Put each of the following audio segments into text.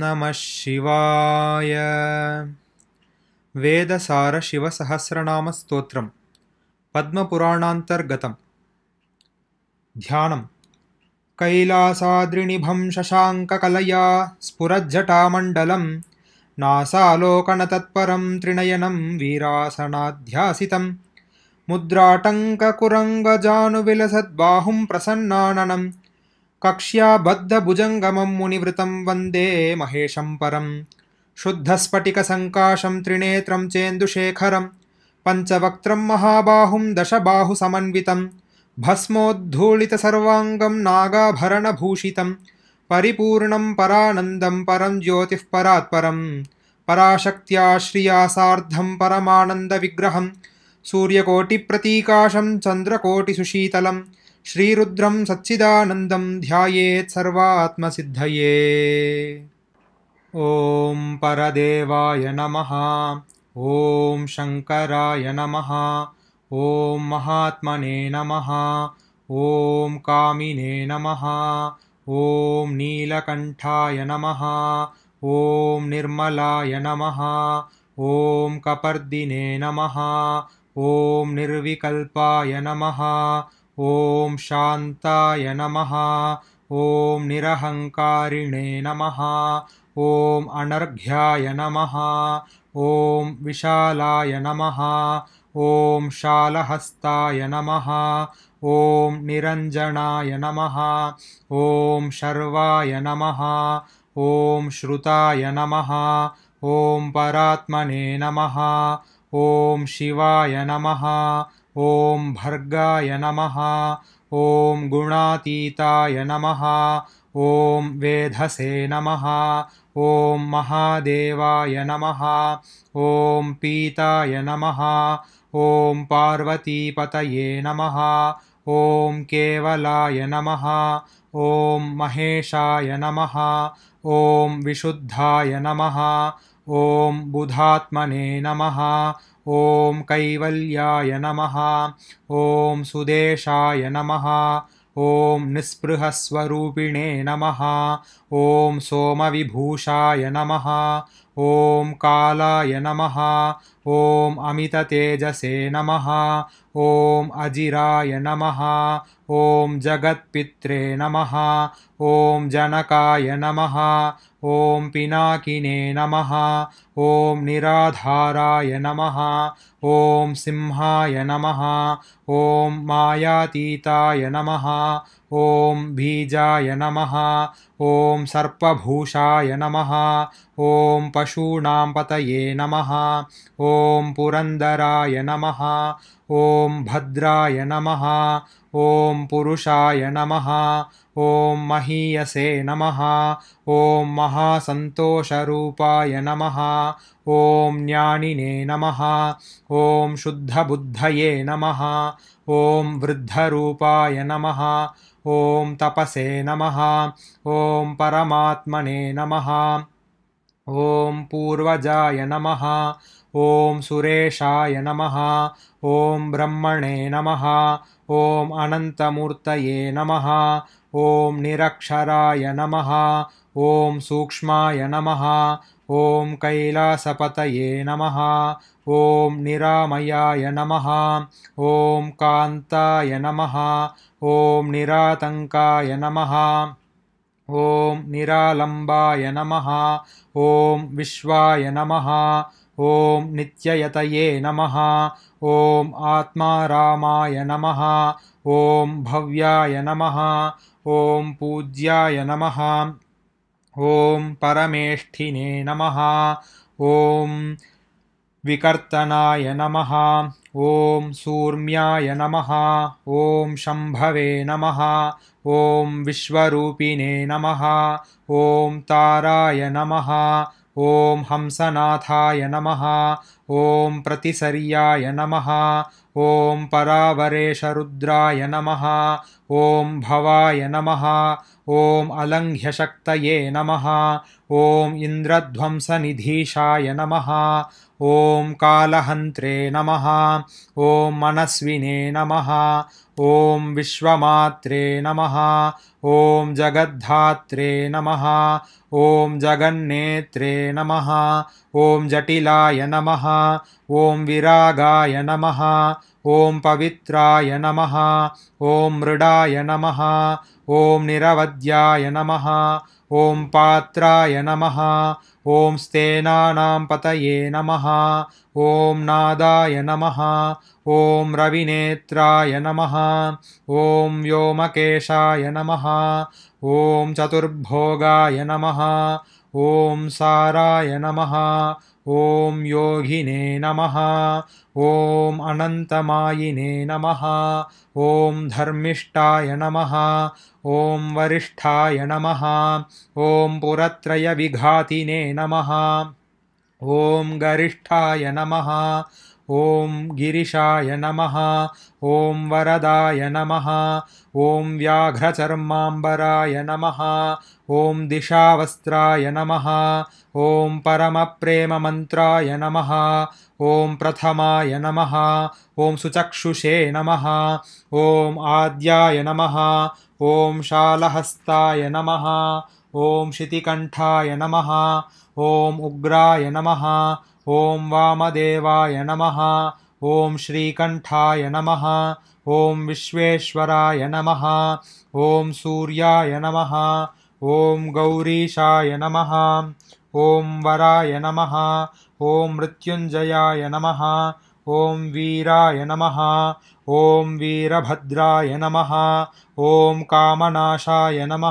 నమ శివాయ వేదసార శివ సహస్రనామ స్తోత్రం పద్మపురాణాంతర్గతం ధ్యానం కైలాసాద్రినిభం శశాంకకలయా స్ఫురజ్జటామండలం నాసాలోకనతత్పరం త్రినయనం వీరాసనాధ్యాసితం ముద్రాటంకకురంగజానువిలసద్బాహుం ప్రసన్నాననం कक्ष्या मुनिवृतं वन्दे महेशं परं शुद्धस्फटिकसङ्काशं त्रिनेत्रं चेन्दुशेखरं पञ्चवक्त्रं महाबाहुं दशबाहुसमन्वितं भस्मोद्धूलितसर्वाङ्गं नागाभरणभूषितं परिपूर्णं परानन्दं परं ज्योतिःपरात्परं पराशक्त्याश्रिया सार्धं परमानन्दविग्रहं सूर्यकोटिप्रतीकाशं चन्द्रकोटिसुशीतलम् श्रीरुद्रं सच्चिदानन्दं ध्यायेत् सर्वात्मसिद्धये ॐ परदेवाय नमः ॐ शङ्कराय नमः ॐ महात्मने नमः ॐ कामिने नमः ॐ नीलकण्ठाय नमः ॐ निर्मलाय नमः ॐ कपर्दिने नमः ॐ निर्विकल्पाय नमः ॐ शान्ताय नमः ॐ निरहङ्कारिणे नमः ॐ अनर्घ्याय नमः ॐ विशालाय नमः ॐ शालहस्ताय नमः ॐ निरञ्जनाय नमः ॐ शर्वाय नमः ॐ श्रुताय नमः ॐ परात्मने नमः ॐ शिवाय नमः ॐ भर्गाय नमः ॐ गुणातीताय नमः ॐ वेधसे नमः ॐ महादेवाय नमः ॐ पीताय नमः ॐ पार्वतीपतये नमः ॐ केवलाय नमः ॐ महेशाय नमः ॐ विशुद्धाय नमः ॐ बुधात्मने नमः ॐ कैवल्याय नमः ॐ सुदेशाय नमः ॐ निःस्पृहस्वरूपिणे नमः ॐ सोमविभूषाय नमः ॐ कालाय नमः ॐ अमिततेजसे नमः ॐ अजिराय नमः ॐ जगत्पित्रे नमः ॐ जनकाय नमः ॐ पिनाकिने नमः ॐ निराधाराय नमः ॐ सिंहाय नमः ॐ मायातीताय नमः ॐ बीजाय नमः ॐ सर्पभूषाय नमः ॐ पतये नमः ॐ पुरन्दराय नमः ॐ भद्राय नमः ॐ पुरुषाय नमः ॐ महीयसे नमः ॐ महासन्तोषरूपाय नमः ॐ ज्ञानिने नमः ॐ शुद्धबुद्धये नमः ॐ वृद्धरूपाय नमः ॐ तपसे नमः ॐ परमात्मने नमः ॐ पूर्वजाय नमः ॐ सुरेशाय नमः ॐ ब्रह्मणे नमः ॐ अनन्तमूर्तये नमः ॐ निरक्षराय नमः ॐ सूक्ष्माय नमः ॐ कैलासपतये नमः ॐ निरामयाय नमः ॐ कान्ताय नमः ॐ निरातङ्काय नमः ॐ निरालम्बाय नमः ॐ विश्वाय नमः ॐ नित्ययतये नमः ॐ आत्मारामाय नमः ॐ भव्याय नमः ॐ पूज्याय नमः ॐ परमेष्ठिने नमः ॐ विकर्तनाय नमः ॐ सूर्म्याय नमः ॐ शम्भवे नमः ॐ विश्वरूपिणे नमः ॐ ताराय नमः ॐ हंसनाथाय नमः ॐ प्रतिसर्याय नमः ॐ परावरेशरुद्राय नमः ॐ भवाय नमः ॐ अलङ्घ्यशक्तये नमः ॐ इन्द्रध्वंसनिधीशाय नमः ॐ कालहन्त्रे नमः ॐ मनस्विने नमः ॐ विश्वमात्रे नमः ॐ जगद्धात्रे नमः ॐ जगन्नेत्रे नमः ॐ जटिलाय नमः ॐ विरागाय नमः ॐ पवित्राय नमः ॐ मृडाय नमः ओम निरवद्याय नम ॐ पात्राय नम ॐ स्तेनानां पतये नमः ॐ नादाय नमः ॐ रविनेत्राय नमः ॐ व्योमकेशाय नमः ॐ चतुर्भोगाय नमः ॐ साराय नमः ॐ योगिने नमः ॐ अनन्तमायिने नमः ॐ धर्मिष्ठाय नमः ॐ वरिष्ठाय नमः ॐ पुरत्रयविघातिने नमः ॐ गरिष्ठाय नमः ॐ गिरिशाय नमः ॐ वरदाय नमः ॐ व्याघ्रचर्माम्बराय नमः ॐ दिशावस्त्राय नमः ॐ परमप्रेममन्त्राय नमः ॐ प्रथमाय नमः ॐ सुचक्षुषे नमः ॐ आद्याय नमः ॐ शालहस्ताय नमः ॐ शितिकण्ठाय नमः ॐ उग्राय नमः ॐ वामदेवाय नमः ॐ श्रीकण्ठाय नमः ॐ विश्वेश्वराय नमः ॐ सूर्याय नमः ओम गौरीशा नम ओं वराय नम ओं मृत्युंजयाय नम ओं वीराय नम ओं वीरभद्रा नम ओं कामनाशा नम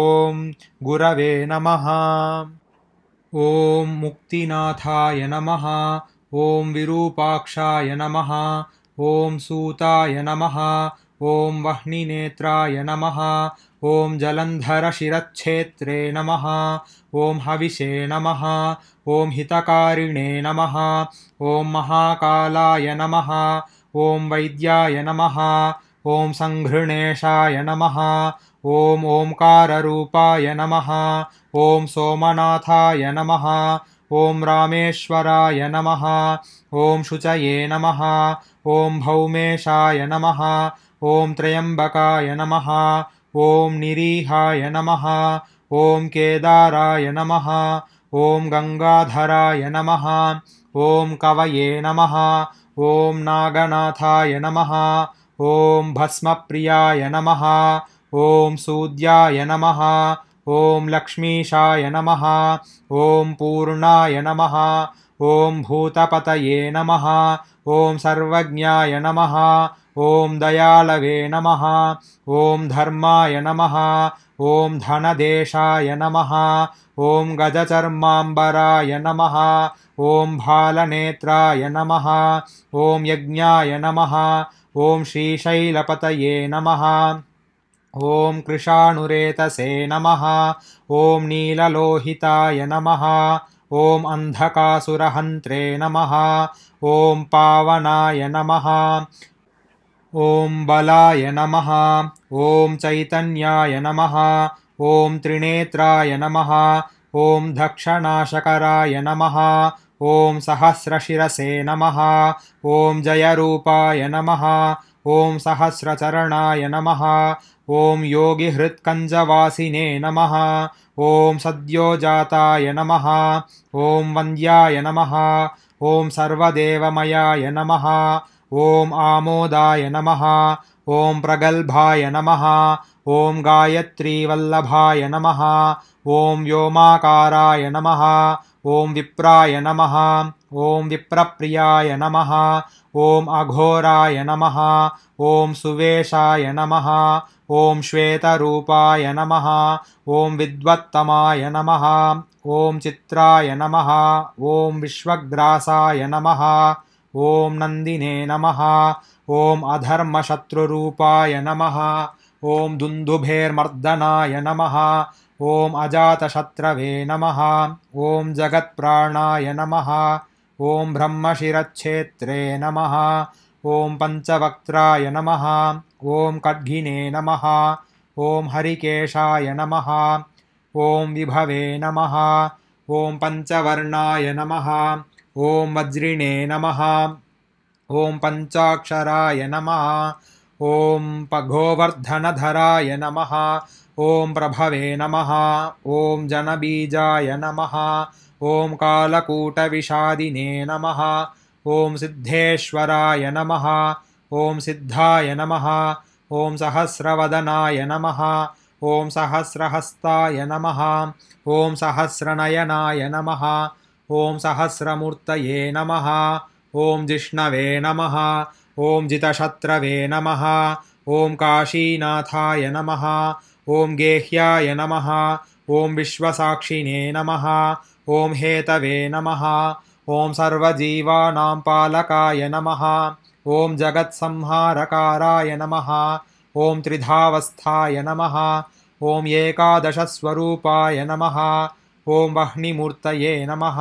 ओं गुरव नम ओं मुक्तिनाथाय नम ओं विरूपाक्षा नम ओं सूताय नम ॐ वह्निनेत्राय नमः ॐ जलन्धरशिरच्छेत्रे नमः ॐ हविषे नमः ॐ हितकारिणे नमः ॐ महाकालाय नमः ॐ वैद्याय नमः ॐ सङ्घृणेशाय नमः ॐकाररूपाय नमः ॐ सोमनाथाय नमः ॐ रामेश्वराय नमः ॐ शुचये नमः ॐ भौमेशाय नमः ॐ त्र्यम्बकाय नमः ॐ निरीहाय नमः ॐ केदाराय नमः ॐ गङ्गाधराय नमः ॐ कवये नमः ॐ नागनाथाय नमः ॐ भस्मप्रियाय नमः ॐ सूद्याय नमः ॐ लक्ष्मीशाय नमः ॐ पूर्णाय नमः ॐ भूतपतये नमः ॐ सर्वज्ञाय नमः ॐ दयालवे नमः ॐ धर्माय नमः ॐ धनदेशाय नमः ॐ गजचर्माम्बराय नमः ॐ भालनेत्राय नमः ॐ यज्ञाय नमः ॐ श्रीशैलपतये नमः ॐ कृशाणुरेतसे नमः ॐ नीललोहिताय नमः ॐ अन्धकासुरहन्त्रे नमः ॐ पावनाय नमः ॐ बलाय नमः ॐ चैतन्याय नमः ॐ त्रिनेत्राय नमः ॐ दक्षणाशकराय नमः ॐ सहस्रशिरसे नमः ॐ जयरूपाय नमः ॐ सहस्रचरणाय नमः ॐ योगिहृत्कञ्जवासिने नमः ॐ सद्योजाताय नमः ॐ वन्द्याय नमः ॐ सर्वदेवमयाय नमः ॐ आमोदाय नमः ॐ प्रगल्भाय नमः ॐ गायत्रीवल्लभाय नमः ॐ व्योमाकाराय नमः ॐ विप्राय नमः ॐ विप्रप्रियाय नमः ॐ अघोराय नमः ॐ सुवेशाय नमः ॐ श्वेतरूपाय नमः ॐ विद्वत्तमाय नमः ॐ चित्राय नमः ॐ विश्वग्रासाय नमः ॐ नन्दिने नमः ॐ अधर्मशत्रुरूपाय नमः ॐ दुन्दुभेर्मर्दनाय नमः ॐ अजातशत्रवे नमः ॐ जगत्प्राणाय नमः ॐ ब्रह्मशिरच्छेत्रे नमः ॐ पञ्चवक्त्राय नमः ॐ खड्गिने नमः ॐ हरिकेशाय नमः ॐ विभवे नमः ॐ पञ्चवर्णाय नमः ॐ वज्रिणे नमः ॐ पञ्चाक्षराय नमः ॐ पघोवर्धनधराय नमः ॐ प्रभवे नमः ॐ जनबीजाय नमः ॐ कालकूटविषादिने नमः ॐ सिद्धेश्वराय नमः ॐ सिद्धाय नमः ॐ सहस्रवदनाय नमः ॐ सहस्रहस्ताय नमः ॐ सहस्रनयनाय नमः ॐ सहस्रमूर्तये नमः ॐ जिष्णवे नमः ॐ जितशत्रवे नमः ॐ काशीनाथाय नमः ॐ गेह्याय नमः ॐ विश्वसाक्षिणे नमः ॐ हेतवे नमः ॐ सर्वजीवानां पालकाय नमः ॐ जगत्संहारकाराय नमः ॐ त्रिधावस्थाय नमः ॐ एकादशस्वरूपाय नमः ॐ वह्निमूर्तये नमः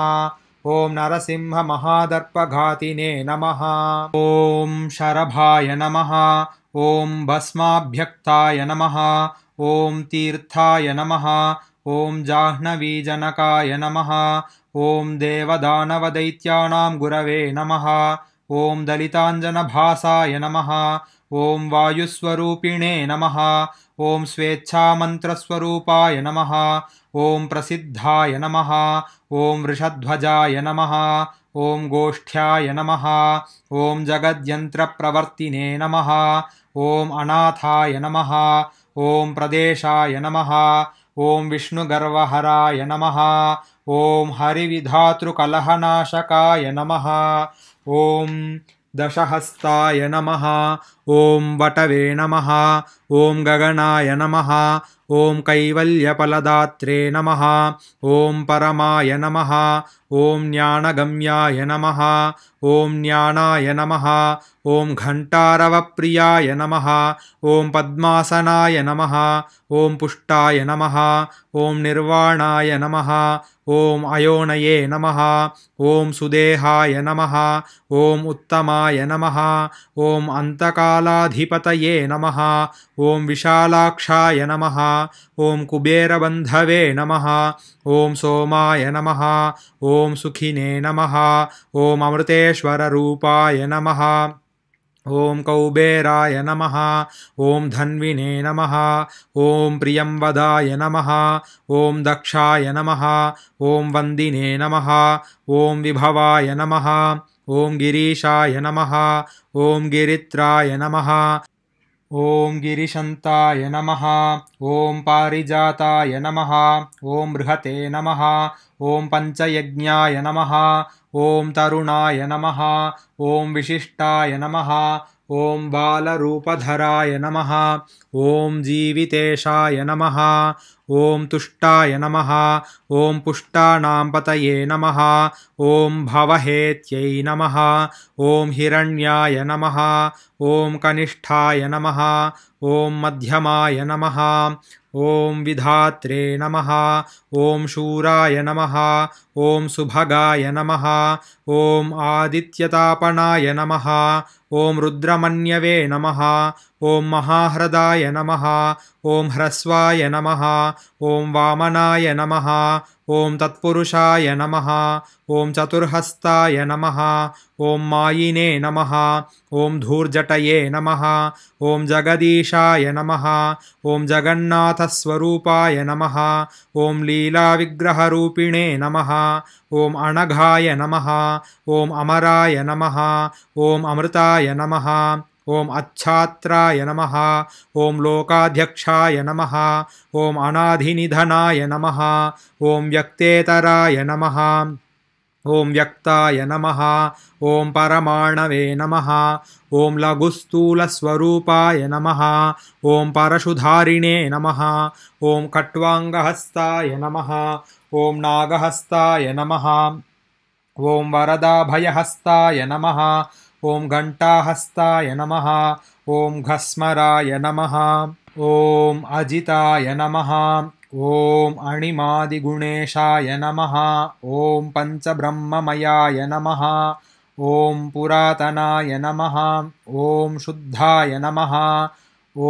ॐ नरसिंहमहादर्पघातिने नमः ॐ शरभाय नमः ॐ भस्माभ्यक्ताय नमः ॐ तीर्थाय नमः ॐ जाह्नवीजनकाय नमः ॐ देवदानवदैत्यानां गुरवे नमः ॐ दलिताञ्जनभासाय नमः ॐ वायुस्वरूपिणे नमः ॐ स्वेच्छामन्त्रस्वरूपाय नमः ॐ प्रसिद्धाय नमः ॐ वृषध्वजाय नमः ॐ गोष्ठ्याय नमः ॐ जगद्यन्त्रप्रवर्तिने नमः ॐ अनाथाय नमः ॐ प्रदेशाय नमः ॐ विष्णुगर्वहराय नमः ॐ हरिविधातृकलहनाशकाय नमः ॐ दशहस्ताय नमः ॐ वटवे नमः ॐ गगनाय नमः ॐ कैवल्यपलदात्रे नमः ॐ परमाय नमः ॐ ज्ञानगम्याय नमः ॐ ज्ञानाय नमः ॐ घण्टारवप्रियाय नमः ॐ पद्मासनाय नमः ॐ पुष्टाय नमः ॐ निर्वाणाय नमः ओम अयोनये नमः ॐ सुदेहाय नमः ॐ उत्तमाय नमः ॐ अन्तकालाधिपतये नमः ॐ विशालाक्षाय नमः ॐ कुबेरबन्धवे नमः ॐ सोमाय नमः ॐ सुखिने नमः ॐ अमृतेश्वररूपाय नमः ॐ कौबेराय नमः ॐ धन्विने नमः ॐ प्रियंवदाय नमः ॐ दक्षाय नमः ॐ वन्दिने नमः ॐ विभवाय नमः ॐ गिरीशाय नमः ॐ गिरित्राय नमः ॐ गिरिशन्ताय नमः ॐ पारिजाताय नमः ॐ बृहते नमः ॐ पञ्चयज्ञाय नमः ॐ तरुणाय नमः ॐ विशिष्टाय नमः ॐ बालरूपधराय नमः ॐ जीवितेशाय नमः ॐ तुष्टाय नमः ॐ पतये नमः ॐ भवहेत्यै नमः ॐ हिरण्याय नमः ॐ कनिष्ठाय नमः ॐ मध्यमाय नमः ॐ विधात्रे नमः ॐ शूराय नमः ॐ सुभगाय नमः ॐ आदित्यतापणाय नमः ॐ रुद्रमन्यवे नमः ॐ महाह्रदाय नमः ॐ ह्रस्वाय नमः ॐ वामनाय नमः ॐ तत्पुरुषाय नमः ॐ चतुर्हस्ताय नमः ॐ मायिने नमः ॐ धूर्जटये नमः ॐ जगदीशाय नमः ॐ जगन्नाथस्वरूपाय नमः ॐ लीलाविग्रहरूपिणे नमः ॐ अणघाय नमः ॐ अमराय नमः ॐ अमृताय नमः ॐ अच्छात्राय नमः ॐ लोकाध्यक्षाय नमः ॐ अनाधिनिधनाय नमः ॐ व्यक्तेतराय नमः ॐ व्यक्ताय नमः ॐ परमाणवे नमः ॐ लघुस्थूलस्वरूपाय नमः ॐ परशुधारिणे नमः ॐ कट्वाङ्गहस्ताय नमः ॐ नागहस्ताय नमः ॐ वरदाभयहस्ताय नमः ॐ घण्टाहस्ताय नमः ॐ घस्मराय नमः ॐ अजिताय नमः ॐ अणिमादिगुणेशाय नमः ॐ पञ्चब्रह्ममयाय नमः ॐ पुरातनाय नमः ॐ शुद्धाय नमः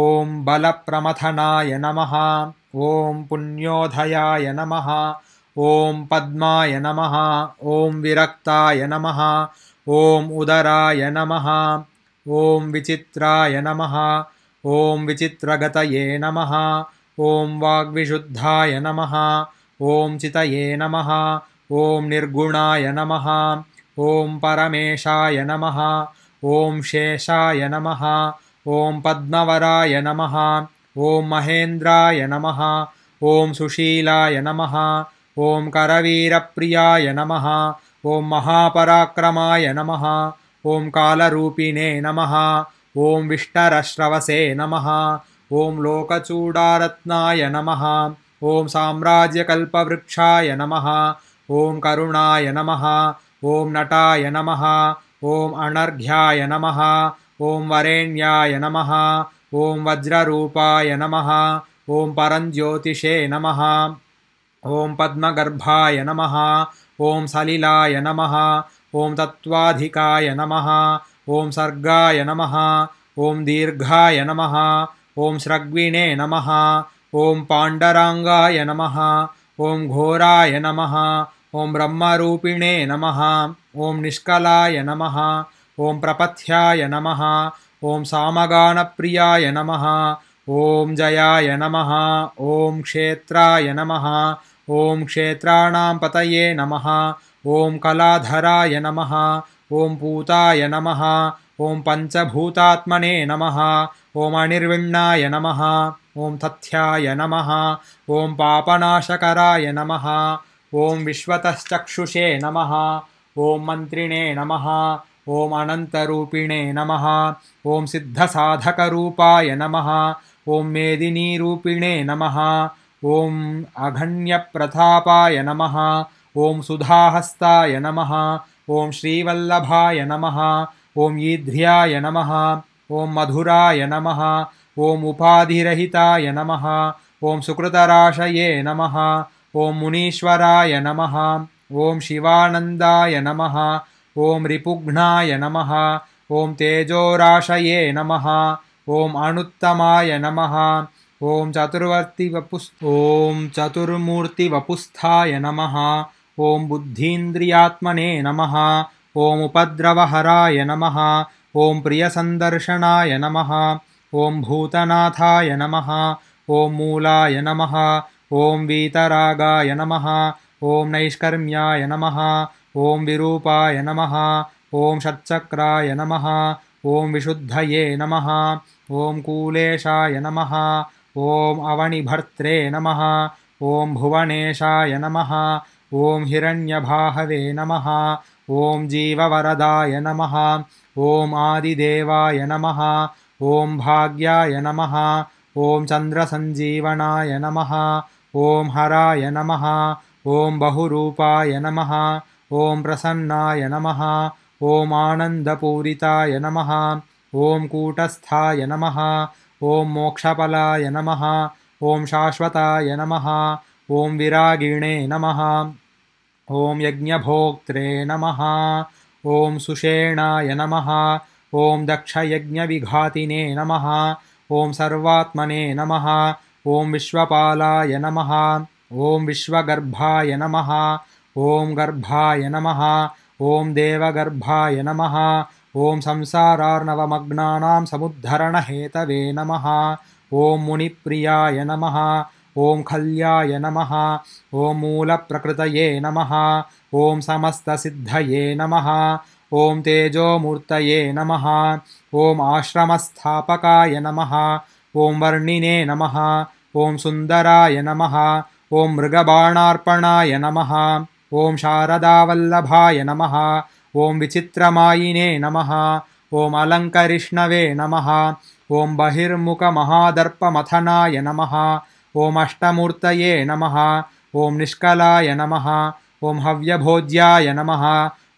ॐ बलप्रमथनाय नमः ॐ पुण्योधयाय नमः ॐ पद्माय नमः ॐ विरक्ताय नमः ॐ उदराय नमः ॐ विचित्राय नमः ॐ विचित्रगतये नमः ॐ वाग्विशुद्धाय नमः ॐ चितये नमः ॐ निर्गुणाय नमः ॐ परमेशाय नमः ॐ शेषाय नमः ॐ पद्मवराय नमः ॐ महेन्द्राय नमः ॐ सुशीलाय नमः ॐ करवीरप्रियाय नमः ॐ महापराक्रमाय नमः ॐ कालरूपिणे नमः ॐ विष्टरश्रवसे नमः ॐ लोकचूडारत्नाय नमः ॐ साम्राज्यकल्पवृक्षाय नमः ॐ करुणाय नमः ॐ नटाय नमः ॐ अनर्घ्याय नमः ॐ वरेण्याय नमः ॐ वज्ररूपाय नमः ॐ परज्योतिषे नमः ॐ पद्मगर्भाय नमः ओम सलिलाय नम ओं तत्वाधिकाय नम ओं सर्गाय नम ओं दीर्घाय नम ओं श्रग्विणे नम ओं पांडरांगाय नम ओं घोराय नम ओं ब्रह्मिणे नम ओं निष्कलाय नम ओं प्रपथ्याय नमः सामगान प्रियाय नम ओं जयाय नम ओं क्षेत्राय नमः ॐ क्षेत्राणां पतये नमः ॐ कलाधराय नमः ॐ पूताय नमः ॐ पञ्चभूतात्मने नमः ॐ अनिर्विम्णाय नमः ॐ तथ्याय नमः ॐ पापनाशकराय नमः ॐ विश्वतश्चक्षुषे नमः ॐ मन्त्रिणे नमः ॐ अनन्तरूपिणे नमः ॐ सिद्धसाधकरूपाय नमः ॐ मेदिनीरूपिणे नमः ॐ अघण्यप्रथापाय नमः ॐ सुधाहस्ताय नमः ॐ श्रीवल्लभाय नमः ॐ ॐद्र्याय नमः ॐ मधुराय नमः ॐ उपाधिरहिताय नमः ॐ सुकृतराशये नमः ॐ ॐ मुनीश्वराय नमः ॐ शिवानन्दाय नमः ॐ रिपुघ्नाय नमः ॐ तेजोराशये नमः ॐ अनुत्तमाय नमः ॐ चतुर्वर्ति ॐ चतुर्मूर्तिवपुस्थाय नमः ॐ बुद्धीन्द्रियात्मने नमः ॐ उपद्रवहराय नमः ॐ प्रियसन्दर्शनाय नमः ॐ भूतनाथाय नमः ॐ मूलाय नमः ॐ वीतरागाय नमः ॐ नैष्कर्म्याय नमः ॐ विरूपाय नमः ॐ ष्चक्राय नमः ॐ विशुद्धये नमः ॐ कूलेशाय नमः ॐ अवणिभर्त्रे नमः ॐ भुवनेशाय नमः ॐ हिरण्यभाहवे नमः ॐ जीववरदाय नमः ॐ आदिदेवाय नमः ॐ भाग्याय नमः ॐ चन्द्रसञ्जीवनाय नमः ॐ हराय नमः ॐ बहुरूपाय नमः ॐ प्रसन्नाय नमः ॐ आनन्दपूरिताय नमः ॐ कूटस्थाय नमः ॐ मोक्षपलाय नमः ॐ शाश्वताय नमः ॐ विरागिणे नमः ॐ यज्ञभोक्त्रे नमः ॐ सुषेणाय नमः ॐ दक्षयज्ञविघातिने नमः ॐ सर्वात्मने नमः ॐ विश्वपालाय नमः ॐ विश्वगर्भाय नमः ॐ गर्भाय नमः ॐ देवगर्भाय नमः ॐ समुद्धरण समुद्धरणहेतवे नम ओं मुनिप्रियाय नम ओं खल्याय मूल प्रकृत नम ओं समस्त सिद्ध नम ओं तेजोमूर्त नम ओं आश्रमस्थापकाय नम ओं वर्णिने नम ओं सुंदराय नम ओं मृगबाणापणा नम ओं शारदावल्लभाय नमः ॐ विचित्रमायिने नमः ॐ अलङ्करिष्णवे नमः ॐ बहिर्मुखमहादर्पमथनाय नमः ओम अष्टमूर्तये नमः ओं निष्कलाय नमः ओं हव्यभोज्याय नमः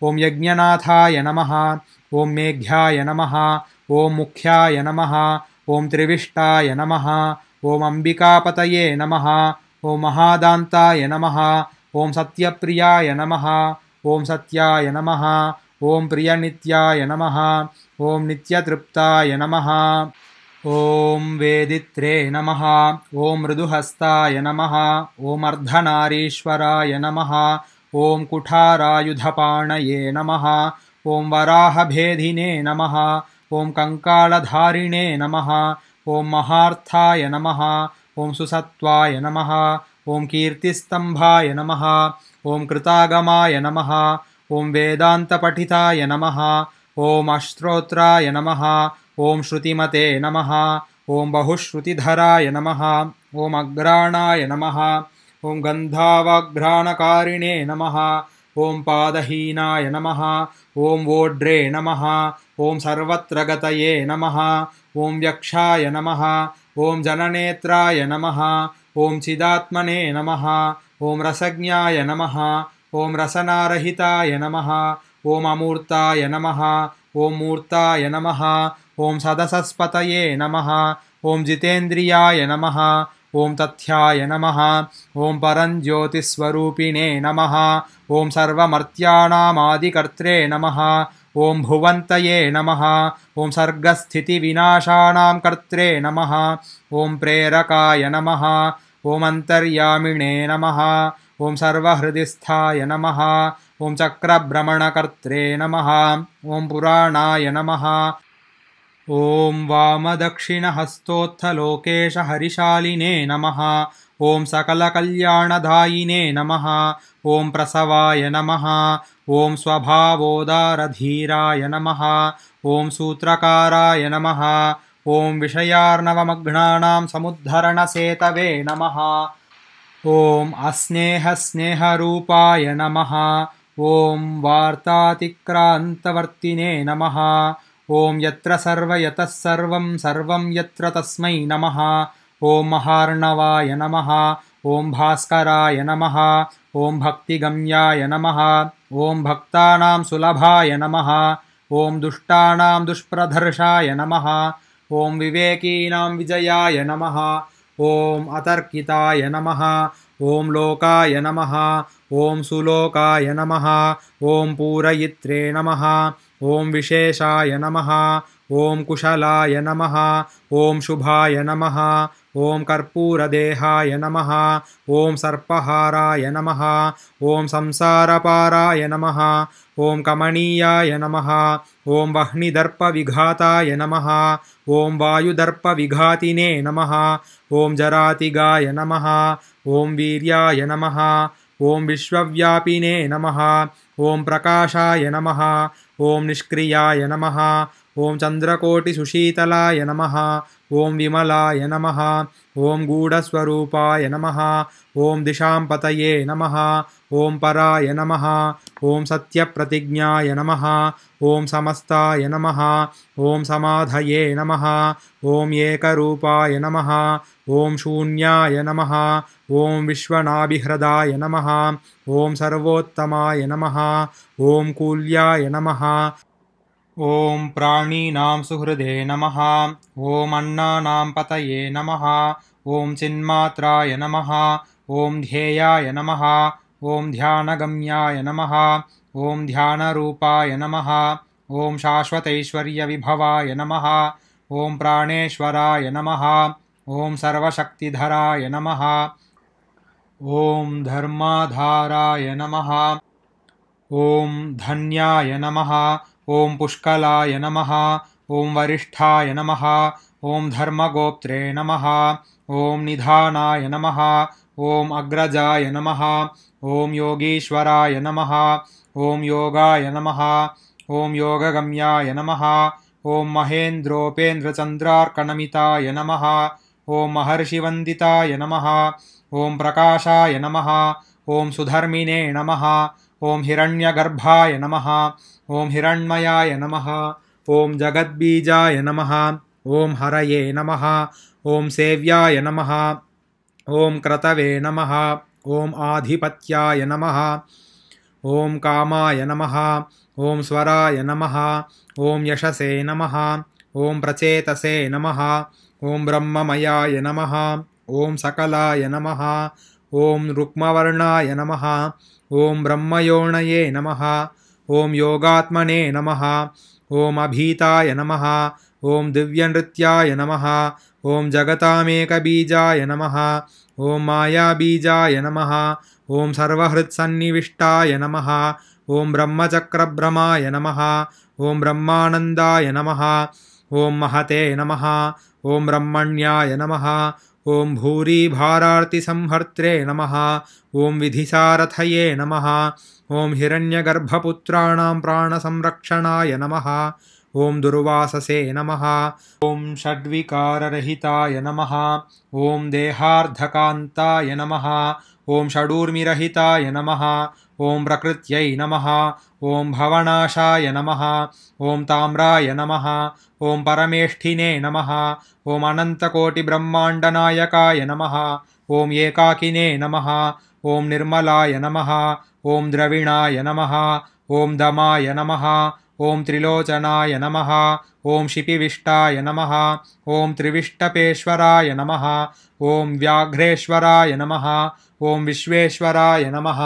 ओं यज्ञनाथाय नमः ओं मेघ्याय नमः ओं मुख्याय नमः ओं त्रिविष्टाय नमः ओं अंबिकापत नमः ओं महादान्ताय नमः ओं सत्यप्रियाय नमः ॐ सत्याय नमः ॐ प्रियनित्याय नमः ॐ नित्यतृप्ताय नमः ॐ वेदित्रे नमः ॐ मृदुहस्ताय नमः ॐ अर्धनारीश्वराय नमः ॐ कुठारायुधपाणये नमः ॐ वराहभेधिने नमः ॐ कङ्कालधारिणे नमः ॐ महार्थाय नमः ॐ सुसत्त्वाय नमः ॐ कीर्तिस्तम्भाय नमः ॐ कृतागमाय नम ओं वेदातपठिताय नम ॐ अश्रोत्रा नम ओं श्रुतिमते नम ओं बहुश्रुतिधराय नम ओं अग्राणाय नम ओं गंधावघ्राणकारिणे नम ओं पादहीनाय नम ओं वोड्रे नम ओं सर्वत्र नम ओं ॐ नम ओं ॐ जननेत्राय नम ओं चिदात्मने नम ॐ रसज्ञाय नमः ॐ रसनारहिताय नमः ॐ अमूर्ताय नमः ॐ मूर्ताय नमः ॐ सदसस्पतये नमः ॐ जितेन्द्रियाय नमः ॐ तथ्याय नमः ॐ परज्योतिस्वरूपिणे नमः ॐ सर्वमर्त्याणामादिकर्त्रे नमः ॐ भुवन्तये नमः ॐ सर्गस्थितिविनाशाणां कर्त्रे नमः ॐ प्रेरकाय नमः ॐ अन्तर्यामिणे नमः ॐ सर्वहृदिस्थाय नमः ॐ चक्रभ्रमणकर्त्रे नमः ॐ पुराणाय नमः ॐ वामदक्षिणहस्तोत्थलोकेशहरिशालिने नमः ॐ सकलकल्याणदायिने नमः ॐ प्रसवाय नमः ॐ स्वभावोदारधीराय नमः ॐ सूत्रकाराय नमः ॐ विषयार्णवमग्नानां समुद्धरणसेतवे नमः ॐ अस्नेहस्नेहरूपाय नमः ॐ वार्तातिक्रान्तवर्तिने नमः ॐ यत्र सर्वयतः सर्वं सर्वं यत्र तस्मै नमः ॐ महार्णवाय नमः ॐ भास्कराय नमः ॐ भक्तिगम्याय नमः ॐ भक्तानां सुलभाय नमः ॐ दुष्टानां दुष्प्रधर्षाय नमः ओम विवेकीना विजयाय नम ओं अतर्किताय नम ओं लोकाय नम ओं सुलोकाय नम ओं पूरयित्रे नम ओं विशेषाय नम ओं कुशलाय नम ओं शुभाय नम ॐ कर्पूरदेहाय नम ओं सर्पहाराय नम ओं संसारपाराय नम ओं कमणीयाय नम ओं नमः विघाताय नम ओं वायुदर्प विघाति नम ओं जरातिगाय नम ओं वीरियाय नम ओं विश्वव्यापिने नम ओं प्रकाशाय नम ओं निष्क्रियाय नम ॐ चन्द्रकोटिसुशीतलाय नमः ॐ विमलाय नमः ॐ गूढस्वरूपाय नमः ॐ दिशाम्पतये नमः ॐ पराय नमः ॐ सत्यप्रतिज्ञाय नमः ॐ समस्ताय नमः ॐ समाधये नमः ॐ एकरूपाय नमः ॐ शून्याय नमः ॐ विश्वनाभिहदाय नमः ॐ सर्वोत्तमाय नमः ॐ कूल्याय नमः ॐ प्राणीनां सुहृदे नमः ॐ अन्नानां पतये नमः ॐ चिन्मात्राय नमः ॐ ध्येयाय नमः ॐ ध्यानगम्याय नमः ॐ ॐ ध्यानरूपाय नमः ॐ शाश्वतैश्वर्यविभवाय नमः ॐ प्राणेश्वराय नमः ॐ सर्वशक्तिधराय नमः ॐ धर्माधाराय नमः ॐ धन्याय नमः ॐ पुष्कलाय नमः ॐ वरिष्ठाय नमः ॐ धर्मगोप्त्रे नमः ॐ निधानाय नमः ॐ अग्रजाय नमः ॐ योगीश्वराय नमः ॐ योगाय नमः ॐ योगगम्याय नमः ॐ महेन्द्रोपेन्द्रचन्द्रार्कणमिताय नमः ॐ महर्षिवन्दिताय नमः ॐ प्रकाशाय नमः ॐ सुधर्मिणे नमः ॐ हिरण्यगर्भाय नमः ॐ हिरण्मयाय नमः ॐ जगद्बीजाय नमः ॐ हरये नमः ओं सेव्याय नमः ओं क्रतवे नमः ओं आधिपत्याय नमः ओं कामाय नमः ओं स्वराय नमः ओं यशसे नमः ओं प्रचेतसे नमः ओं ब्रह्ममयाय नमः ओं सकलाय नमः ओं रुक्मवर्णाय नमः ओं ब्रह्मयोणये नमः ॐ योगात्मने नम ॐ अभीताय नम ॐ दिव्यनृत्याय नम ॐ जगतामेकबीजाय नम ॐ मायाबीजा नम ॐ सर्वहृत्सन्निविष्टाय नम ॐ ब्रह्मचक्रभ्रमाय नम ॐ ब्रह्मानन्दाय नम ॐ महते नम ॐ ब्रह्मण्याय नम नमः ॐ भूरिभारार्तिसंहर्त्रे नम ॐ विधिसारथये नम ॐ हिरण्यगर्भपुत्राणां प्राणसंरक्षणाय नमः ॐ दुर्वाससे नमः ॐ षड्विकाररहिताय नमः ॐ देहार्धकान्ताय नमः ॐ षडूर्मिरहिताय नमः ॐ प्रकृत्यै नमः ॐ भवनाशाय नमः ॐ ताम्राय नमः ॐ परमेष्ठिने नमः ॐ अनन्तकोटिब्रह्माण्डनायकाय नमः ॐ एकाकिने नमः ॐ निर्मलाय नमः ॐ द्रविणाय नमः ॐ दमाय नमः ॐ त्रिलोचनाय नमः ॐ शिपिविष्टाय नमः ॐ त्रिविष्टपेश्वराय नमः ॐ व्याघ्रेश्वराय नमः ॐ विश्वेश्वराय नमः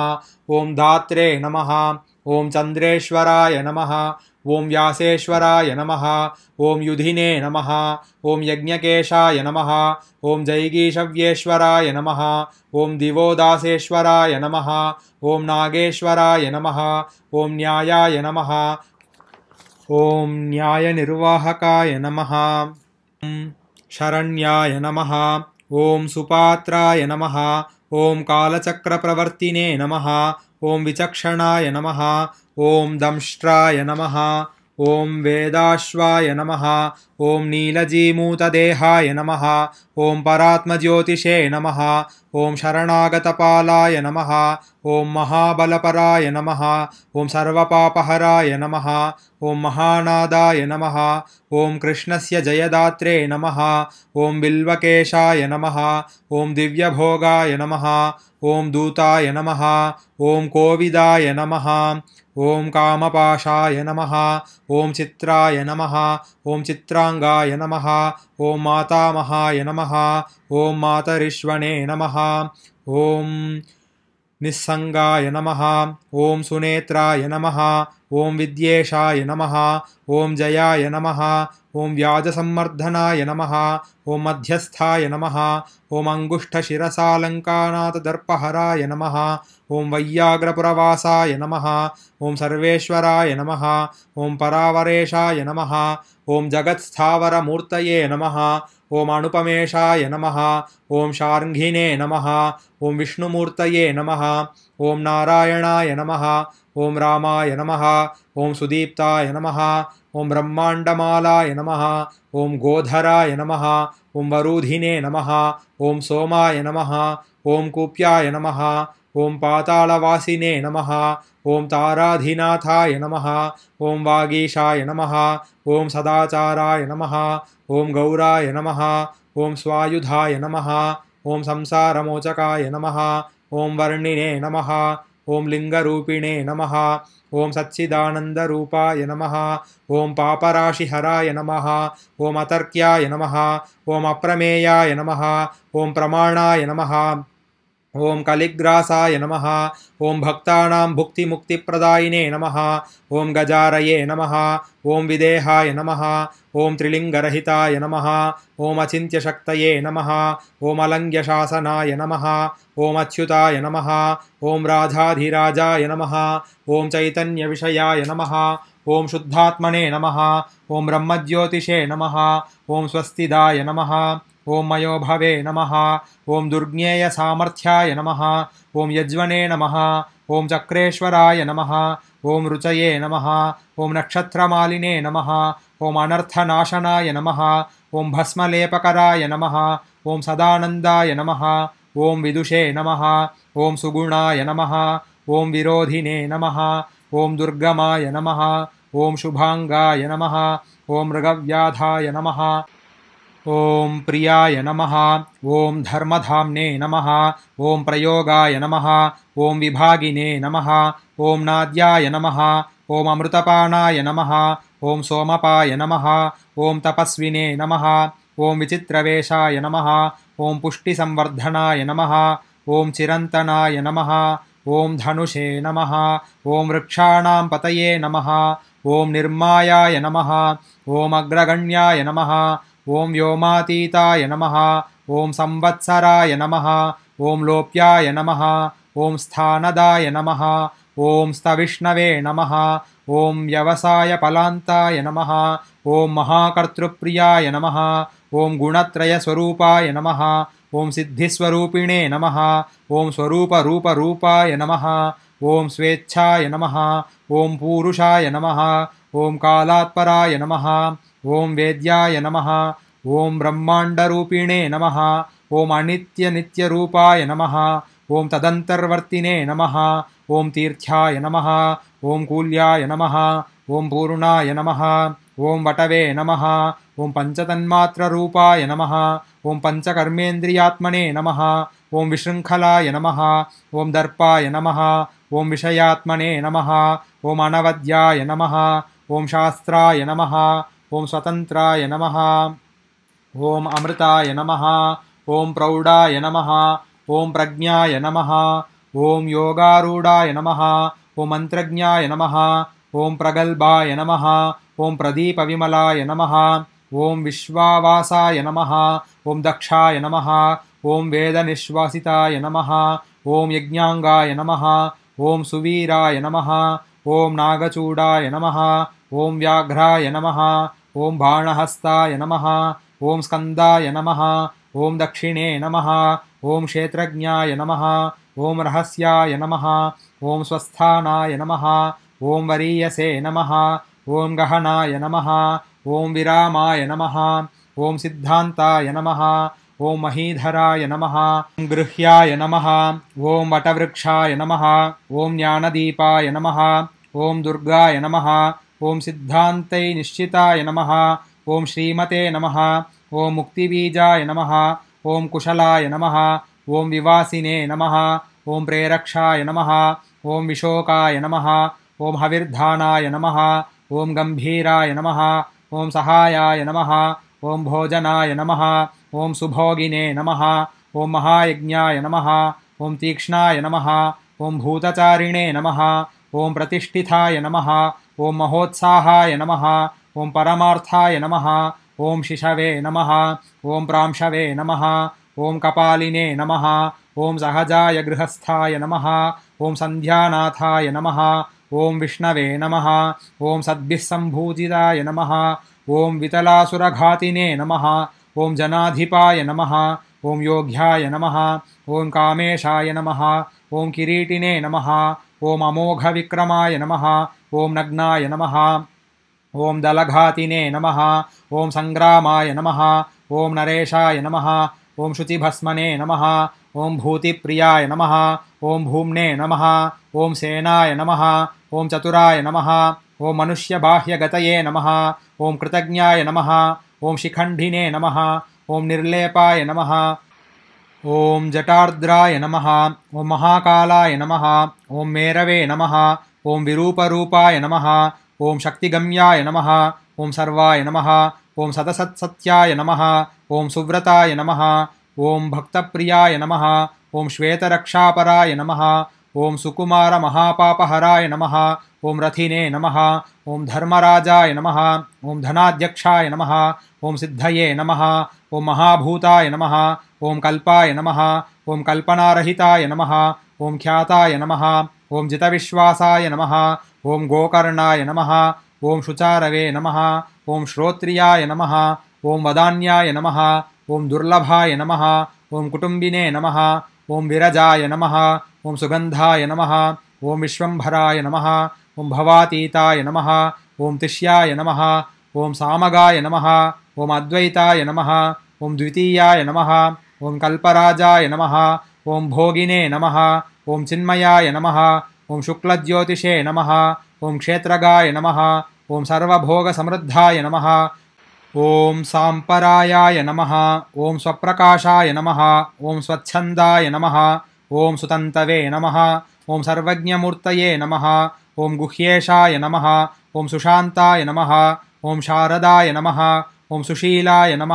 ॐ धात्रे नमः ॐ चन्द्रेश्वराय नमः ॐ व्यासेश्वराय नमः ॐ युधिने नमः ॐ यज्ञकेशाय नमः ॐ जैगीषव्येश्वराय नमः ॐ दिवोदासेश्वराय नमः ॐ नागेश्वराय नमः ॐ न्यायाय नमः ॐ न्यायनिर्वाहकाय नमः शरण्याय नमः ॐ सुपात्राय नमः ॐ कालचक्रप्रवर्तिने नमः ॐ विचक्षणाय नमः ॐ दंष्ट्राय नमः ॐ वेदाश्वाय नमः ॐ नीलजीमूतदेहाय नमः ॐ परात्मज्योतिषे नमः ॐ शरणागतपालाय नमः ॐ महाबलपराय नमः ॐ सर्वपापहराय नमः ॐ महानादाय नमः ॐ कृष्णस्य जयदात्रे नमः ॐ बिल्वकेशाय नमः ॐ दिव्यभोगाय नमः ॐ दूताय नमः ॐ कोविदाय नमः काम पाशा नम ओं चित्राय नम ओं चित्राङ्गाय नम ओं मातामहाय नम ओं मातरिष्वणे नम ओं निस्संगाय नम ओं सुनेत्राय नम ॐ विद्येशाय नम ॐ जयाय नम ओं व्याजसंवर्धनाय नम ॐ मध्यस्थाय नमः ओम् दर्पहराय नमः ॐ वैयाग्रपुरवासाय नमः ॐ सर्वेश्वराय नमः ओं परावरेशाय नमः ओं जगत्स्थावरमूर्तये नमः ॐ अनुपमेशाय नमः ॐ शार्घिणे नमः ॐ विष्णुमूर्तये नमः ॐ नारायणाय नमः ॐ रामाय नमः ॐ सुदीप्ताय नमः ॐ ब्रह्माण्डमालाय नमः ओम गोधराय नम ओम वरूधिने नम ओम सोमाय नम ओम कूप्याय नम ओम पातालवासिने नम ओम ताराधिनाथाय नम ओम वागीशाय नम ओम सदाचाराय नम ओम गौराय नम ओम स्वायुधाय नम ओम संसारमोचकाय नम ओम वर्णिने नम ॐ लिङ्गरूपिणे नमः ॐ सच्चिदानन्दरूपाय नमः ॐ पापराशिहराय नमः ॐ अतर्क्याय नमः ॐ अप्रमेयाय नमः ॐ प्रमाणाय नमः ओम कलिग्रासा नम ओं मुक्ति भुक्तिमुक्तिप्रदायिने नम ओं गजारये नम ओं विदेहाय नम ओं त्रिलिंगरहिताय नम ओम अचिंत्यशक्त नम ॐ अलंग्यशासनाय नम ॐ अच्युताय ओं ॐ नम ओं चैतन्य विषयाय नम ओं शुद्धात्मने नम ओं ब्रह्मज्योतिषे नम ओं स्वस्तिदाय नम ओं मयो भवे नम ओं दुर्ज्ञेय सामर्थ्याय नम ओं यज्वने नम ओं चक्रेशराय नम ओं रुचये नम ओं नक्षत्रिने नम ओं अनर्थनाशनाय नम ओं भस्मलेपकराय नम ओं सदानंदय नम ओं विदुषे नम ओं सुगुणा नम ओं विरोधिने नम ओं दुर्गमाय नम ओं शुभांगा नम ओं मृगव्याधा नम ओम प्रियाय नम ओं धर्मधाने नम ओं प्रयोगाय नम ओं विभागिने नम ओं नाद्याय नम ओं अमृतपाणा नम ओं सोमपाय नम ओं तपस्विने नम ओं विचित्रवेशाय नम ओं पुष्टिसंवर्धनाय नम ओं चिरन्तनाय नम ओं धनुषे नम ओं वृक्षाण पतए नम ओं निर्मायाय नम ओं अग्रगण्याय नमः ॐ व्योमातीताय नम ओं संवत्सराय नम ओं लोप्याय नमः ॐ स्थानदाय नमः ॐ स्तविष्णवे नमः ॐ व्यवसायफलान्ताय नमः ॐ महाकर्तृप्रियाय नमः ॐ गुणत्रयस्वरूपाय नम ओं सिद्धिस्वरूपिणे नम ओं स्वरूपरूपरूपाय नम ओं स्वेच्छा नम ओं पूरुषाय नम ओं कालात्पराय नम ॐ वेद्याय नमः ॐ ब्रह्माण्डरूपिणे नमः ॐ अनित्यनित्यरूपाय नमः ॐ तदन्तर्वर्तिने नमः ॐ तीर्थ्याय नमः ॐ कूल्याय नमः ॐ पूर्णाय नमः ॐ वटवे नमः ॐ पञ्चतन्मात्ररूपाय नमः ॐ पञ्चकर्मेन्द्रियात्मने नमः ॐ विशृङ्खलाय नमः ॐ दर्पाय नमः ॐ विषयात्मने नमः ॐ अनवद्याय नमः ॐ शास्त्राय नमः ओम स्वतंत्राय नम ओम अमृताय नम ओम प्रौढाय नम ओम प्रज्ञाय नम ओम योगारूढाय नमः नम मन्त्रज्ञाय नमः नम प्रगल्भाय प्रदीप विमलाय नम ओम ॐ विश्वावासाय नमः दक्षा दक्षाय ओम वेद निश्वासीताय नम ओम यज्ञांगाय नम ओम सुवीराय नम ओम नागचूडाय नम ओम व्याघ्राय नमः ॐ बाणहस्ताय नमः ॐ स्कन्दाय नमः ॐ दक्षिणे नमः ॐ क्षेत्रज्ञाय नमः ॐ रहस्याय नमः ॐ स्वस्थानाय नमः ॐ वरीयसे नमः ॐ गहनाय नमः ॐ विरामाय नमः ॐ सिद्धान्ताय नमः ॐ महीधराय नमः ॐ गृह्याय नमः ॐ वटवृक्षाय नमः ॐ ज्ञानदीपाय नमः ॐ दुर्गाय नमः ओम सिद्धांत निश्चिताय नम ओं श्रीमते नम ओं मुक्तिबीजा नम ओं कुशलाय नम ओं विवासीने नम ओं प्रेरक्षा नम ओं विशोकाय नम ओं हविर्धानाय नम ओं गंभीराय नम ओं सहायाय नम ओं भोजनाय नम ओं सुभोगिने नम ओं महायज्ञाय नम ओं तीक्षणा नम ओं भूतचारिणे नम ओं प्रतिष्ठिताय नमः ओं महोत्साहाय नम ओं परमार्थाय नम ओं शिशवे नम ओं प्रांशवे नम ओं कपालिने नम ओं सहजा गृहस्थाय नम ओं संध्यानाथाय नम ओं विष्णवे नम ओं सद्भिसंभूजिताय नम ओं वितलासुरघाति नम ओं जनाधिपाय नम ओं योग्याय नम ओं कामेशाय नम ओं किरीटिने नम ओम अमोघ विक्रमाय नम ओं नग्नाय नम ओं दलघाति नम ओं सङ्ग्रामाय नम ओं नरेशा नम ओं शुचिभस्मने नम ओं भूतिप्रियाय नम ओं भूमने नम ओं सेनाय नम ओं चतुराय नम ओं मनुष्यबाह्यगतये नम ओं कृतज्ञाय नम ओं शिखंडिने नम ओं निर्लेपाय नम ओम जटाद्राय नम ओं महाकालाय नम ओं मेरवे नम ओं विरूपरूपाय नम ओं शक्तिगम्याय नम ओं सर्वाय नम ओं सतसत्सत्याय नम ओम सुव्रताय नम ॐ भक्तप्रियाय नम ओं श्वेतरक्षापराय नम ओम सुकुमार महापापहराय नम ओम रथिने नम ओम धर्मराजाय नम ओम धनाध्यक्षाय नम ओम सिद्धये नम ओम महाभूताय नम ओम कल्पाय नम ओम कल्पनारहिताय नम ओम ख्याताय नम ओम जितविश्वासाय नम ओम गोकर्णाय नम ओम शुचारवे नम ओम श्रोत्रियाय नम ओम वदान्याय नम ओम दुर्लभाय नम ओम कुटुंबिने नम ओम विरजाय नम ओं सुगंधाय नम ओं विश्वभराय नम ओं भवातीताय नम ओं तिष्याय नम ओं सामगाय नम ओं अद्वैताय नम ओं द्वितीयाय नम ओं कलराजाय नम ओं भोगिने नम ओं चिन्मयाय नम ओं शुक्लज्योतिषे नम ओं क्षेत्रगाय नम ओं सर्वोगसमृद्धा नम ओं सांपरायाय नम ओं स्वप्रकाशाय नम ओं स्वच्छंदाय नम ओम सुतंत नम ओं सर्वज्ञमूर्त नम ओं गुह्येशय नम ओं सुशाताय नम ओं शारदाय नम ओं सुशीलाय नम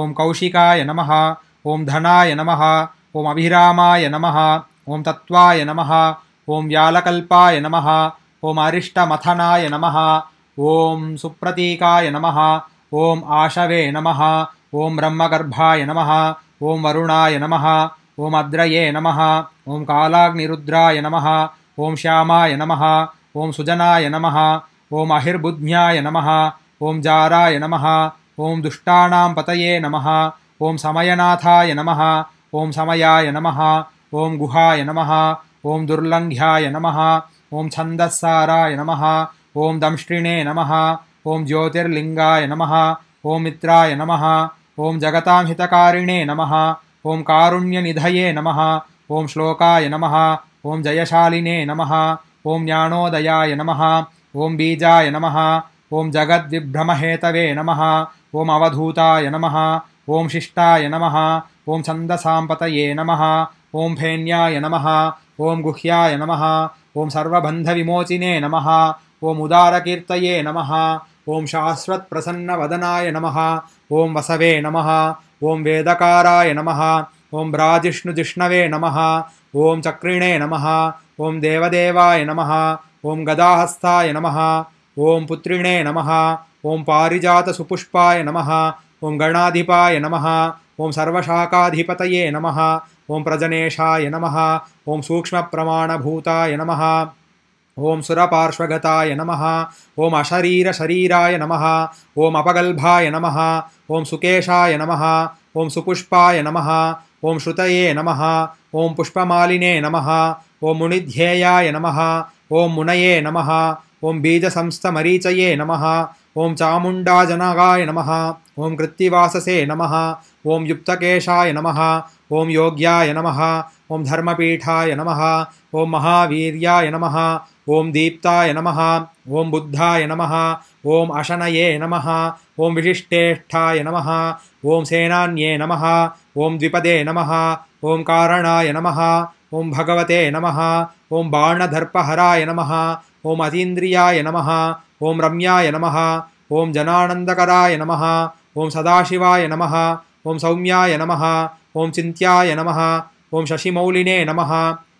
ओं कौशिकाय नम ओं धनाय नम ओम अभिराय नम ओं तत्वाय नम ओं व्यालकल्पाय नम ओम अरिष्टमथनाय नम ओं सुप्रतीकाय नम ओं आशवे नम ओं ब्रह्मगर्भाय नम ओं वरुणाय नम ओम अद्रये नम ओं कालाद्रा नम ओं श्यामाय नम ओं सुजनाय नम ओम अहिर्बुध्न्याय नम ओं जाराय नम ओं दुष्टाणां पतए नम ओं समयनाथाय नम ओं समयाय नम ओं गुहाय नम ओं दुर्लघ्याय नम ओं छंदस्साराय नम ओं दंष्ट्रिणे नम ओं ज्योतिर्लिंगाय नम ओं मित्राय नम ओं जगताे नम ओम कारुण्य निधये नमः ओम श्लोकाय नमः ओम जयशालिने नमः ओम ज्ञानोदयाय नमः ओम बीजाय नमः ओम जगद्विभ्रमहेतवे नमः ओम अवधूताय नमः ओम शिष्टाय नमः ओम छंदसापत नमः ओम फेन्याय नमः ओम गुह्याय नमः ओम विमोचिने नमः ओम उदारकीर्तये नमः ओम वदनाय नमः ओम वसवे नमः ओं वेदकाराय नम ओं भ्राजिष्णुजिष्णवे नम ओं चक्रिणे नम ओं देवदेवाय नम ओं गदाहस्ताय नम ओं पुत्रिणे नम ओं पारिजातसुपुष्पाय नम ओं गणाधिपाय नम ओं सर्वशाखाधिपत नम ओं प्रजनेशाय नम ओं सूक्ष्म प्रमाणूताय नमः ओम सुरपार्श्वगताय नम ओम शरीराय नम ओम अपगलभाय नम ओम सुकेशाय नम ओम सुपुष्पाय नम ओम श्रुतये नम ओम पुष्पमालिने नम ओम मुनिध्येयाय नम ओम मुनये नम ओम बीजसंस्थमरीचये नम ओम चामुंडाजनकाय नम ओम कृत्तिवाससे नम ओम युक्तकेशाय नम ओम योग्याय नम ओम धर्मपीठाय नम ओम महावीर्याय नम ओम दीप्ताय नम ओम बुद्धाय नम ओम अशनये नम ओम विशिष्टेष्ठाय नम ओम सेनान्ये नम ओम द्विपदे नम ओम कारणाय नम ओम भगवते नम ओम बाणदर्पहराय नम ओम अतीन्द्रियाय नम ओम रम्याय नम ओम जनानन्दकराय नम ओम सदाशिवाय नम ओम सौम्याय नम ओम चिंत्याय नम ओम शशिमौलिने नम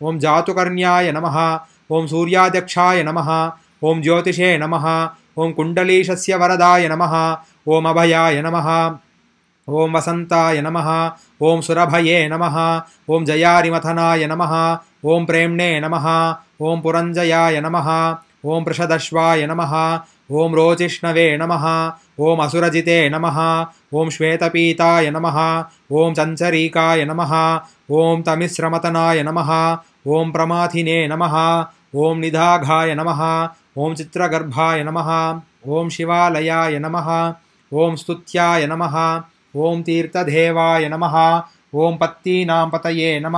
ओम जातुकर्ण्याय नम ओं सूर्याध्यक्षाय नमः ओं ज्योतिषे नमः ओं कुण्डलीशस्य वरदाय नमः ओम अभयाय नमः ओं वसंताय नमः ओं सुरभये नमः ओं जयारिमथनाय नमः ओं प्रेमणे नमः ओं पुरंजयाय नमः ओं पृषदश्वाय नमः ओं रोचिष्णवे नमः ओं असुरजिते नमः ओं श्वेतपीताय नमः ओं चंचरीकाय नमः ओं तमिश्रमतनाय नमः ओम प्रमाथिने नम ओं निधाघाय नम ओं चित्रगर्भाय नम ओम शिवालयाय नम ओम स्तुत्याय नम ओं तीर्थदेवाय नम ओं पत्तीनां पतए नम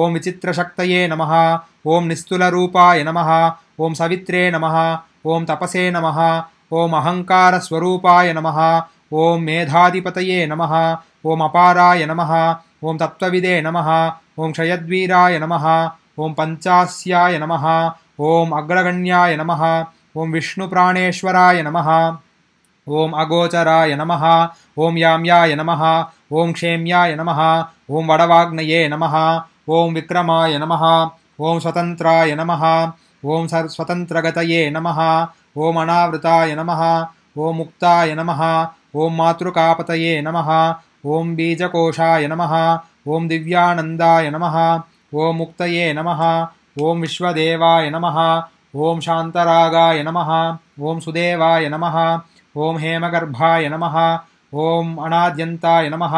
ओं विचिशक्त नम ओं निस्तुलरूपाय नम ओं सवित्रे नम ओं तपसे नम ओम अहङ्कारस्वरूपाय नम ओं मेधाधिपत नम ओम अपाराय नम ओं तत्व नम ओं क्षयद्वीराय नम ओं पंचास्याय नम ओं अग्रगण्याय नम ओं विष्णुप्राणेश्वराय नम ओं अगोचराय नम ओं याम्याय नम ओं क्षेम्याय नम ओं वडवाग्नये नम ओं विक्रमाय नम ओं स्वतंत्राय नम ओं स्वतंत्रगत नम ओं अनावृताय नम ओं मुक्ताय नम ओं मातृकापत नम ओं बीजकोषा नम ॐ दिव्यानन्दाय नमः ॐ मुक्तये नमः ॐ विश्वदेवाय नमः ॐ शान्तरागाय नमः ॐ सुदेवाय नमः ॐ हेमगर्भाय नमः ॐ अनाद्यन्ताय नमः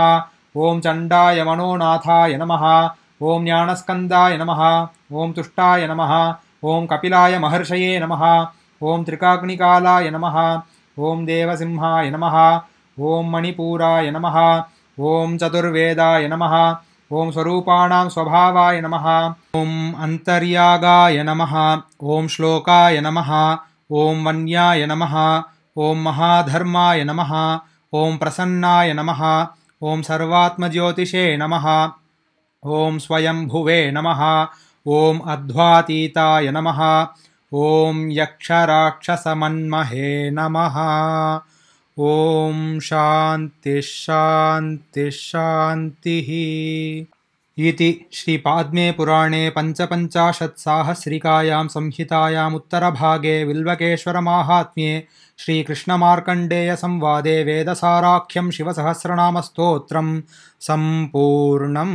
ॐ चण्डाय मनोनाथाय नमः ॐ ज्ञानस्कन्दाय नमः ॐ तुष्टाय नमः ॐ कपिलाय महर्षये नमः ॐ त्रिकाग्निकालाय नमः ॐ देवसिंहाय नमः ॐ मणिपूराय नमः ॐ चतुर्वेदाय नमः ॐ स्वरूपाणां स्वभावाय नमः ॐ अन्तर्यागाय नमः ॐ श्लोकाय नमः ॐ वन्याय नमः ॐ महाधर्माय नमः ॐ प्रसन्नाय नमः ॐ सर्वात्मज्योतिषे नमः ॐ स्वयंभुवे नमः ॐ अध्वातीताय नमः ॐ यक्षराक्षसमन्महे नमः ॐ शान्तिः इति श्रीपाद्मे पुराणे पञ्चपञ्चाशत्साहस्रिकायां साहस्रिकायां संहितायामुत्तरभागे विल्वकेश्वरमाहात्म्ये श्रीकृष्णमार्कण्डेयसंवादे वेदसाराख्यं शिवसहस्रनामस्तोत्रं सम्पूर्णम्